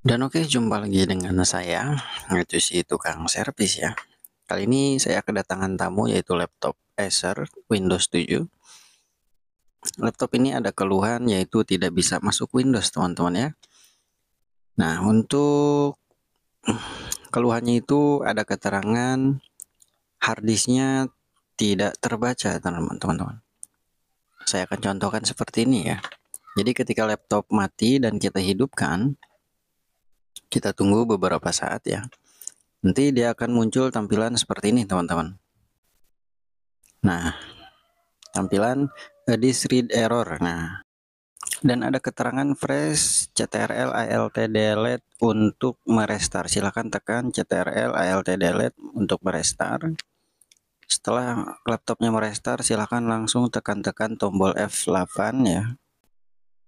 Dan oke, jumpa lagi dengan saya, yaitu si tukang servis ya. Kali ini saya kedatangan tamu yaitu laptop Acer Windows 7. Laptop ini ada keluhan yaitu tidak bisa masuk Windows, teman-teman ya. Nah, untuk keluhannya itu ada keterangan harddisknya tidak terbaca, teman-teman. Saya akan contohkan seperti ini ya. Jadi ketika laptop mati dan kita hidupkan, kita tunggu beberapa saat ya. Nanti dia akan muncul tampilan seperti ini teman-teman. Nah, tampilan this read error. Nah, dan ada keterangan fresh CTRL ALT delete untuk merestart. Silahkan tekan CTRL ALT delete untuk merestart. Setelah laptopnya merestart, silahkan langsung tekan-tekan tombol F8 ya.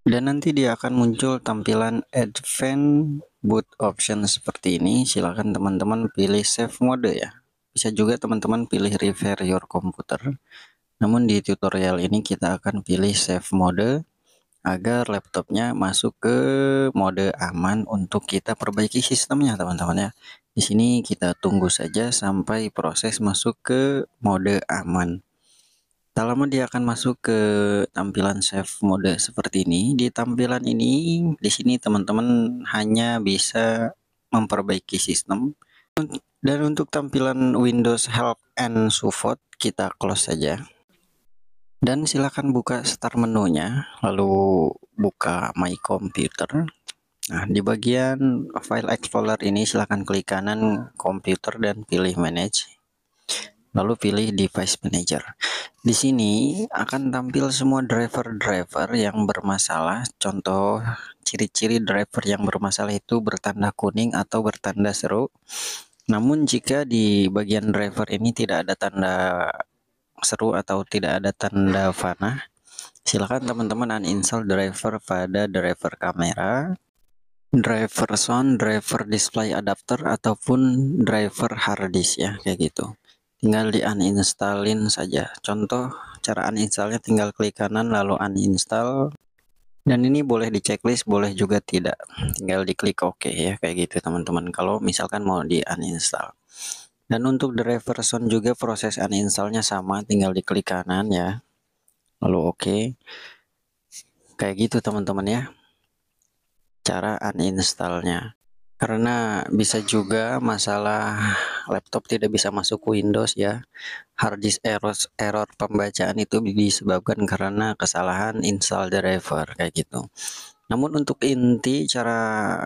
Dan nanti dia akan muncul tampilan advanced boot option seperti ini silahkan teman-teman pilih save mode ya bisa juga teman-teman pilih revert your computer namun di tutorial ini kita akan pilih save mode agar laptopnya masuk ke mode aman untuk kita perbaiki sistemnya teman-teman ya di sini kita tunggu saja sampai proses masuk ke mode aman Tak lama dia akan masuk ke tampilan save mode seperti ini. Di tampilan ini, di sini teman-teman hanya bisa memperbaiki sistem. Dan untuk tampilan Windows Help and Support, kita close saja. Dan silakan buka start menunya, lalu buka My Computer. Nah, di bagian File Explorer ini silakan klik kanan Computer dan pilih Manage. Lalu pilih Device Manager. Di sini akan tampil semua driver-driver yang bermasalah. Contoh ciri-ciri driver yang bermasalah itu bertanda kuning atau bertanda seru. Namun jika di bagian driver ini tidak ada tanda seru atau tidak ada tanda fana, silakan teman-teman uninstall driver pada driver kamera, driver sound, driver display adapter ataupun driver hard disk ya kayak gitu tinggal di uninstallin saja contoh cara uninstallnya tinggal klik kanan lalu uninstall dan ini boleh di checklist boleh juga tidak tinggal diklik OK ya kayak gitu teman-teman kalau misalkan mau di uninstall dan untuk driver sound juga proses uninstallnya sama tinggal diklik kanan ya lalu oke okay. kayak gitu teman-teman ya cara uninstallnya karena bisa juga masalah laptop tidak bisa masuk Windows ya. disk error error pembacaan itu disebabkan karena kesalahan install driver kayak gitu. Namun untuk inti cara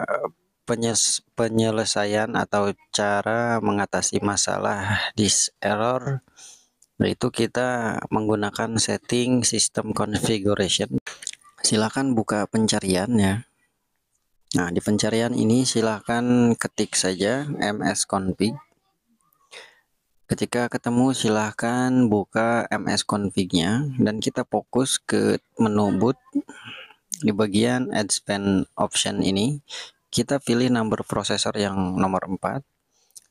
penyelesaian atau cara mengatasi masalah disk error itu kita menggunakan setting system configuration. silahkan buka pencarian ya. Nah, di pencarian ini silahkan ketik saja msconfig Ketika ketemu silahkan buka MS Config-nya dan kita fokus ke menu boot di bagian Advanced span option ini kita pilih number processor yang nomor 4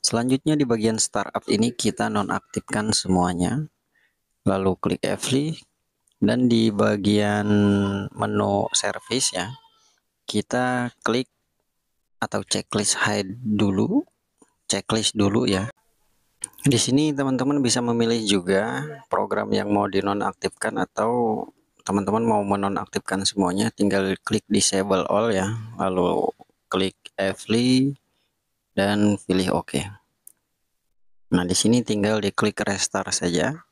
selanjutnya di bagian startup ini kita nonaktifkan semuanya lalu klik F3 dan di bagian menu service ya kita klik atau checklist hide dulu checklist dulu ya di sini teman-teman bisa memilih juga program yang mau dinonaktifkan atau teman-teman mau menonaktifkan semuanya tinggal klik disable all ya lalu klik f dan pilih OK nah di sini tinggal diklik restart saja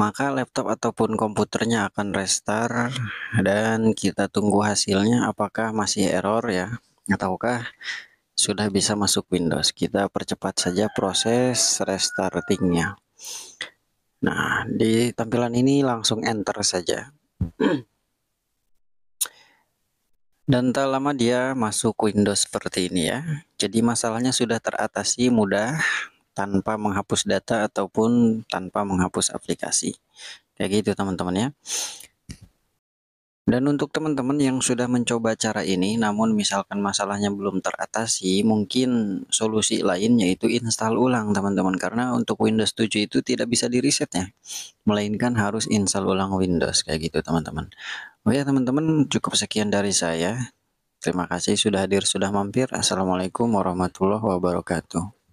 maka laptop ataupun komputernya akan restart dan kita tunggu hasilnya apakah masih error ya ataukah sudah bisa masuk Windows. Kita percepat saja proses restartingnya. Nah, di tampilan ini langsung enter saja. Dan tak lama dia masuk Windows seperti ini ya. Jadi masalahnya sudah teratasi mudah tanpa menghapus data ataupun tanpa menghapus aplikasi. Kayak gitu teman-teman ya. Dan untuk teman-teman yang sudah mencoba cara ini namun misalkan masalahnya belum teratasi mungkin solusi lain yaitu install ulang teman-teman karena untuk Windows 7 itu tidak bisa di reset ya melainkan harus install ulang Windows kayak gitu teman-teman Oh ya teman-teman cukup sekian dari saya Terima kasih sudah hadir sudah mampir Assalamualaikum warahmatullahi wabarakatuh